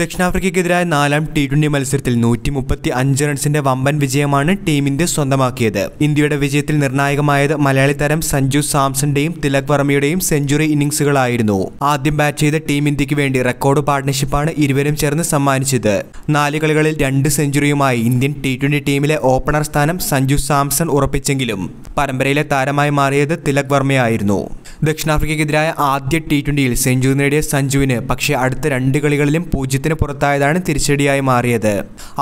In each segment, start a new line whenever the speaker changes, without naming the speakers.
ദക്ഷിണാഫ്രിക്കയ്ക്കെതിരായ നാലാം T twenty മത്സരത്തിൽ നൂറ്റി മുപ്പത്തി അഞ്ച് റൺസിന്റെ വമ്പൻ വിജയമാണ് ഇന്ത്യ സ്വന്തമാക്കിയത് ഇന്ത്യയുടെ വിജയത്തിൽ നിർണായകമായത് മലയാളി താരം സഞ്ജു സാംസന്റെയും തിലക് വർമ്മയുടെയും സെഞ്ചുറി ഇന്നിംഗ്സുകളായിരുന്നു ആദ്യം ബാറ്റ് ചെയ്ത ടീം ഇന്ത്യക്ക് വേണ്ടി റെക്കോർഡ് പാർട്ട്ണർഷിപ്പാണ് ഇരുവരും ചേർന്ന് സമ്മാനിച്ചത് നാല് കളികളിൽ രണ്ട് സെഞ്ചുറിയുമായി ഇന്ത്യൻ ടി ട്വന്റി ടീമിലെ ഓപ്പണർ സ്ഥാനം സഞ്ജു സാംസൺ ഉറപ്പിച്ചെങ്കിലും പരമ്പരയിലെ താരമായി മാറിയത് തിലക് വർമ്മയായിരുന്നു ദക്ഷിണാഫ്രിക്കയ്ക്കെതിരായ ആദ്യ ടി ട്വൻ്റിയിൽ സെഞ്ചുറി നേടിയ സഞ്ജുവിന് പക്ഷേ അടുത്ത രണ്ട് കളികളിലും പൂജ്യത്തിന് പുറത്തായതാണ് തിരിച്ചടിയായി മാറിയത്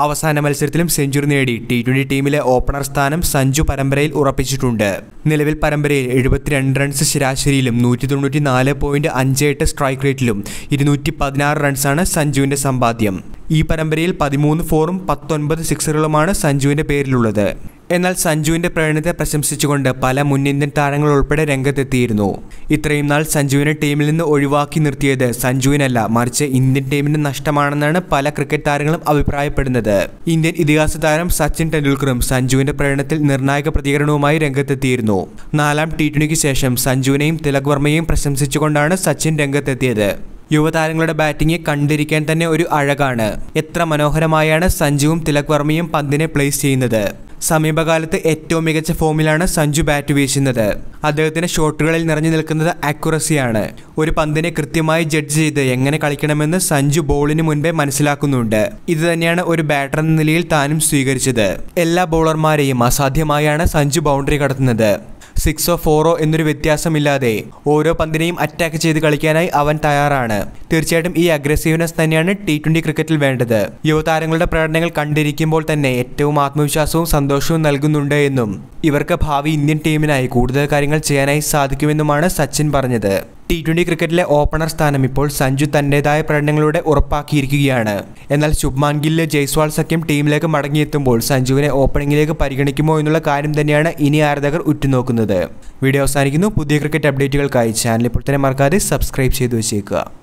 അവസാന മത്സരത്തിലും സെഞ്ചുറി നേടി ടി ട്വൻ്റി ടീമിലെ ഓപ്പണർ സ്ഥാനം സഞ്ജു പരമ്പരയിൽ ഉറപ്പിച്ചിട്ടുണ്ട് നിലവിൽ പരമ്പരയിൽ എഴുപത്തിരണ്ട് റൺസ് ശരാശരിയിലും നൂറ്റി തൊണ്ണൂറ്റി നാല് പോയിന്റ് അഞ്ച് എട്ട് സ്ട്രൈക്ക് റേറ്റിലും ഇരുന്നൂറ്റി പതിനാറ് റൺസാണ് സഞ്ജുവിൻ്റെ സമ്പാദ്യം ഈ പരമ്പരയിൽ പതിമൂന്ന് ഫോറും പത്തൊൻപത് സിക്സറുകളുമാണ് സഞ്ജുവിന്റെ പേരിലുള്ളത് എന്നാൽ സഞ്ജുവിന്റെ പ്രകടനത്തെ പ്രശംസിച്ചുകൊണ്ട് പല മുൻ ഇന്ത്യൻ താരങ്ങൾ ഉൾപ്പെടെ രംഗത്തെത്തിയിരുന്നു ഇത്രയും നാൾ സഞ്ജുവിനെ ടീമിൽ നിന്ന് ഒഴിവാക്കി നിർത്തിയത് സഞ്ജുവിനല്ല മറിച്ച് ഇന്ത്യൻ ടീമിന് നഷ്ടമാണെന്നാണ് പല ക്രിക്കറ്റ് താരങ്ങളും അഭിപ്രായപ്പെടുന്നത് ഇന്ത്യൻ ഇതിഹാസ താരം സച്ചിൻ ടെണ്ടുൽക്കറും സഞ്ജുവിന്റെ പ്രകടനത്തിൽ നിർണായക പ്രതികരണവുമായി രംഗത്തെത്തിയിരുന്നു നാലാം ടി ട്വന്റിക്ക് ശേഷം സഞ്ജുവിനെയും തിലക് വർമ്മയെയും പ്രശംസിച്ചുകൊണ്ടാണ് സച്ചിൻ രംഗത്തെത്തിയത് യുവതാരങ്ങളുടെ ബാറ്റിംഗ് കണ്ടിരിക്കാൻ തന്നെ ഒരു അഴകാണ് എത്ര മനോഹരമായാണ് സഞ്ജുവും തിലക് വർമ്മയും പന്തിനെ പ്ലേസ് ചെയ്യുന്നത് സമീപകാലത്ത് ഏറ്റവും മികച്ച ഫോമിലാണ് സഞ്ജു ബാറ്റ് വീശുന്നത് അദ്ദേഹത്തിന്റെ ഷോട്ടുകളിൽ നിറഞ്ഞു നിൽക്കുന്നത് ആക്യുറസിയാണ് ഒരു പന്തിനെ കൃത്യമായി ജഡ്ജ് ചെയ്ത് എങ്ങനെ കളിക്കണമെന്ന് സഞ്ജു ബോളിന് മുൻപേ മനസ്സിലാക്കുന്നുണ്ട് ഇത് തന്നെയാണ് ഒരു ബാറ്റർ എന്ന നിലയിൽ താനും സ്വീകരിച്ചത് എല്ലാ ബോളർമാരെയും അസാധ്യമായാണ് സഞ്ജു ബൗണ്ടറി കടത്തുന്നത് സിക്സോ ഫോറോ എന്നൊരു വ്യത്യാസമില്ലാതെ ഓരോ പന്തിനെയും അറ്റാക്ക് ചെയ്ത് കളിക്കാനായി അവൻ തയ്യാറാണ് തീർച്ചയായിട്ടും ഈ അഗ്രസീവ്നെസ് തന്നെയാണ് ടി ട്വന്റി ക്രിക്കറ്റിൽ വേണ്ടത് യുവതാരങ്ങളുടെ പ്രകടനങ്ങൾ കണ്ടിരിക്കുമ്പോൾ തന്നെ ഏറ്റവും ആത്മവിശ്വാസവും സന്തോഷവും നൽകുന്നുണ്ട് എന്നും ഇവർക്ക് ഭാവി ഇന്ത്യൻ ടീമിനായി കൂടുതൽ കാര്യങ്ങൾ ചെയ്യാനായി സാധിക്കുമെന്നുമാണ് സച്ചിൻ പറഞ്ഞത് ടി ട്വൻ്റി ക്രിക്കറ്റിലെ ഓപ്പണർ സ്ഥാനം ഇപ്പോൾ സഞ്ജു തൻ്റെതായ പ്രകടനങ്ങളിലൂടെ ഉറപ്പാക്കിയിരിക്കുകയാണ് എന്നാൽ ശുഭ്മാൻ ഗില്ല് ജയ്സ്വാൾ സഖ്യം ടീമിലേക്ക് മടങ്ങിയെത്തുമ്പോൾ സഞ്ജുവിനെ ഓപ്പണിംഗിലേക്ക് പരിഗണിക്കുമോ എന്നുള്ള കാര്യം തന്നെയാണ് ഇനി ആരാധകർ ഉറ്റുനോക്കുന്നത് വീഡിയോ അവസാനിക്കുന്നു പുതിയ ക്രിക്കറ്റ് അപ്ഡേറ്റുകൾക്കായി ചാനൽ ഇപ്പോൾ തന്നെ മറക്കാതെ സബ്സ്ക്രൈബ് ചെയ്തു വെച്ചേക്കുക